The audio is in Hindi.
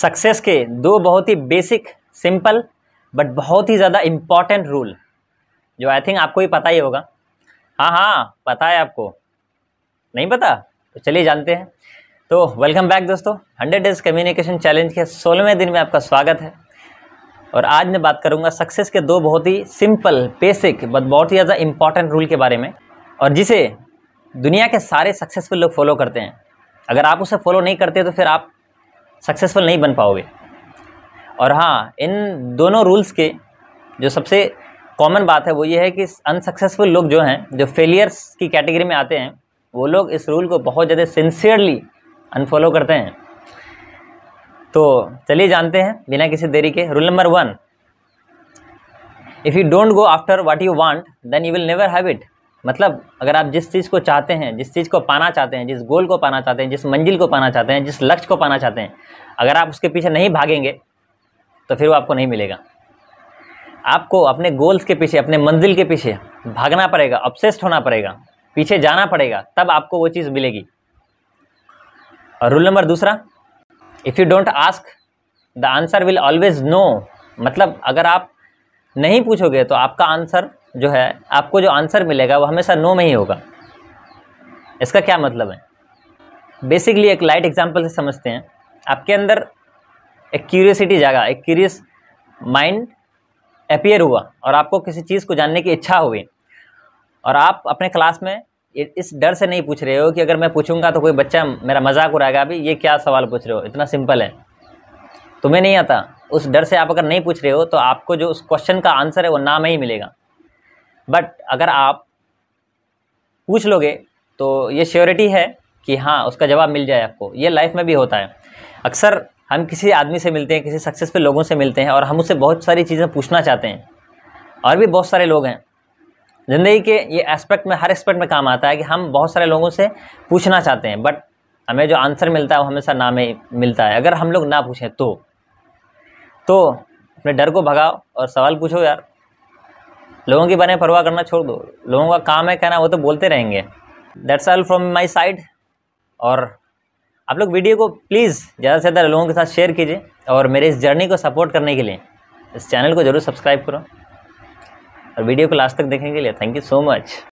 सक्सेस के दो बहुत ही बेसिक सिंपल बट बहुत ही ज़्यादा इम्पॉर्टेंट रूल जो आई थिंक आपको ही पता ही होगा हाँ हाँ पता है आपको नहीं पता तो चलिए जानते हैं तो वेलकम बैक दोस्तों हंड्रेड डेज कम्युनिकेशन चैलेंज के सोलहवें दिन में आपका स्वागत है और आज मैं बात करूँगा सक्सेस के दो बहुत ही सिंपल बेसिक बट बहुत ही ज़्यादा इम्पॉर्टेंट रूल के बारे में और जिसे दुनिया के सारे सक्सेसफुल लोग फॉलो करते हैं अगर आप उसे फॉलो नहीं करते तो फिर आप सक्सेसफुल नहीं बन पाओगे और हाँ इन दोनों रूल्स के जो सबसे कॉमन बात है वो ये है कि अनसक्सेसफुल लोग जो हैं जो फेलियर्स की कैटेगरी में आते हैं वो लोग इस रूल को बहुत ज़्यादा सिंसियरली अनफॉलो करते हैं तो चलिए जानते हैं बिना किसी देरी के rule number one if you don't go after what you want then you will never have it मतलब अगर आप जिस चीज़ को चाहते हैं जिस चीज़ को पाना चाहते हैं जिस गोल को पाना चाहते हैं जिस मंजिल को पाना चाहते हैं जिस लक्ष्य को पाना चाहते हैं अगर आप उसके पीछे नहीं भागेंगे तो फिर वो आपको नहीं मिलेगा आपको अपने गोल्स के पीछे अपने मंजिल के पीछे भागना पड़ेगा अपसेस्ड होना पड़ेगा पीछे जाना पड़ेगा तब आपको वो चीज़ मिलेगी और रूल नंबर दूसरा if you don't ask the answer will always no मतलब अगर आप नहीं पूछोगे तो आपका आंसर जो है आपको जो आंसर मिलेगा वो हमेशा नो में ही होगा इसका क्या मतलब है बेसिकली एक लाइट एग्जाम्पल से समझते हैं आपके अंदर एक क्यूरियसिटी जागा एक क्यूरियस माइंड अपियर हुआ और आपको किसी चीज़ को जानने की इच्छा हुई और आप अपने क्लास में इस डर से नहीं पूछ रहे हो कि अगर मैं पूछूंगा तो कोई बच्चा मेरा मजाक उड़ाएगा अभी ये क्या सवाल पूछ रहे हो इतना सिंपल है तुम्हें नहीं आता उस डर से आप अगर नहीं पूछ रहे हो तो आपको जो उस क्वेश्चन का आंसर है वो नाम ही मिलेगा बट अगर आप पूछ लोगे तो ये श्योरिटी है कि हाँ उसका जवाब मिल जाए आपको ये लाइफ में भी होता है अक्सर हम किसी आदमी से मिलते हैं किसी सक्सेसफुल लोगों से मिलते हैं और हम उससे बहुत सारी चीज़ें पूछना चाहते हैं और भी बहुत सारे लोग हैं ज़िंदगी के ये एस्पेक्ट में हर एस्पेक्ट में काम आता है कि हम बहुत सारे लोगों से पूछना चाहते हैं बट हमें जो आंसर मिलता है वो हमेशा ना में मिलता है अगर हम लोग ना पूछें तो तो अपने डर को भगाओ और सवाल पूछो यार लोगों के बारे में परवाह करना छोड़ दो लोगों का काम है कहना वो तो बोलते रहेंगे that's all from my side और आप लोग वीडियो को प्लीज़ ज़्यादा से ज़्यादा लोगों के साथ शेयर कीजिए और मेरे इस जर्नी को सपोर्ट करने के लिए इस चैनल को ज़रूर सब्सक्राइब करो और वीडियो को लास्ट तक देखने के लिए थैंक यू सो मच